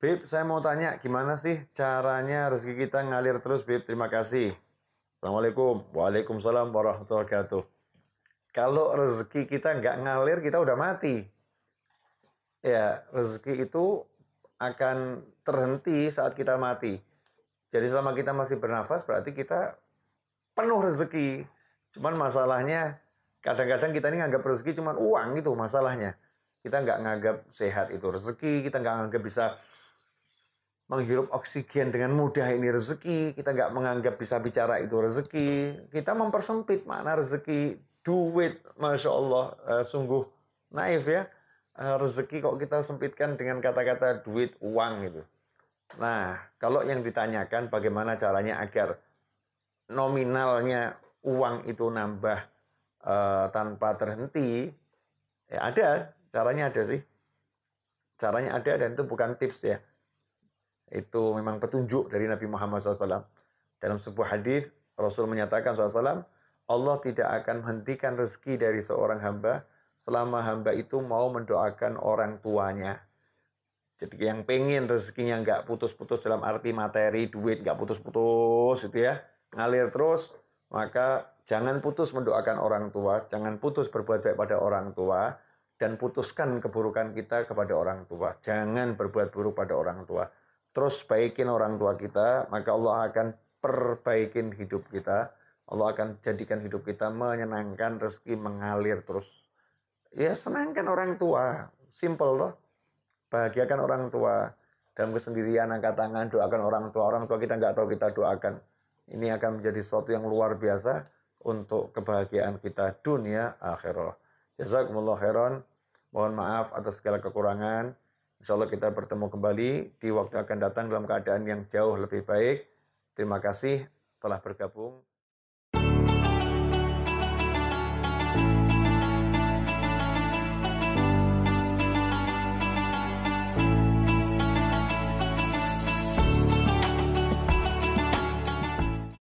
Bib, saya mau tanya gimana sih caranya rezeki kita ngalir terus, Bib? Terima kasih. Assalamualaikum. Waalaikumsalam warahmatullahi wabarakatuh. Kalau rezeki kita nggak ngalir, kita udah mati. Ya, rezeki itu akan terhenti saat kita mati. Jadi selama kita masih bernafas, berarti kita penuh rezeki. Cuman masalahnya, kadang-kadang kita ini nganggap rezeki cuman uang itu masalahnya. Kita nggak nganggap sehat itu rezeki, kita nggak nganggap bisa menghirup oksigen dengan mudah ini rezeki, kita nggak menganggap bisa bicara itu rezeki, kita mempersempit makna rezeki, duit, masya Allah, uh, sungguh naif ya, uh, rezeki kok kita sempitkan dengan kata-kata duit, uang gitu. Nah, kalau yang ditanyakan bagaimana caranya agar nominalnya uang itu nambah uh, tanpa terhenti, ya ada, caranya ada sih, caranya ada dan itu bukan tips ya itu memang petunjuk dari Nabi Muhammad SAW. Dalam sebuah hadis Rasul menyatakan SAW, Allah tidak akan menghentikan rezeki dari seorang hamba selama hamba itu mau mendoakan orang tuanya. Jadi yang pengen rezekinya nggak putus-putus dalam arti materi, duit nggak putus-putus gitu ya, ngalir terus, maka jangan putus mendoakan orang tua, jangan putus berbuat baik pada orang tua, dan putuskan keburukan kita kepada orang tua. Jangan berbuat buruk pada orang tua terus baikin orang tua kita, maka Allah akan perbaikin hidup kita. Allah akan jadikan hidup kita menyenangkan, rezeki mengalir terus. Ya senangkan orang tua, simple loh. Bahagiakan orang tua. Dalam kesendirian angkat tangan, doakan orang tua. Orang tua kita nggak tahu kita doakan. Ini akan menjadi sesuatu yang luar biasa untuk kebahagiaan kita dunia akhirat. Jazakumullah khairan. Mohon maaf atas segala kekurangan. Insya Allah kita bertemu kembali di waktu akan datang dalam keadaan yang jauh lebih baik. Terima kasih telah bergabung.